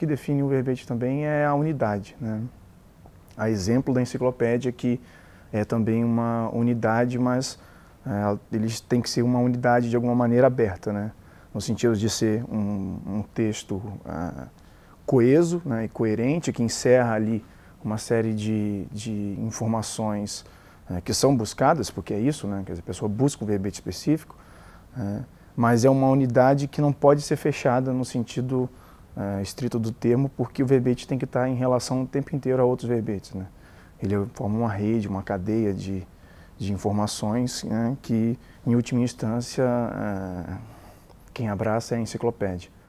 que define o verbete também é a unidade. Né? A exemplo da enciclopédia, que é também uma unidade, mas é, eles têm que ser uma unidade de alguma maneira aberta, né? no sentido de ser um, um texto uh, coeso né, e coerente, que encerra ali uma série de, de informações uh, que são buscadas, porque é isso, né? Quer dizer, a pessoa busca um verbete específico, uh, mas é uma unidade que não pode ser fechada no sentido uh, estrito do termo, porque o verbete tem que estar tá em relação o tempo inteiro a outros verbetes. Né? Ele forma uma rede, uma cadeia de, de informações né, que, em última instância, uh, quem abraça é a enciclopédia.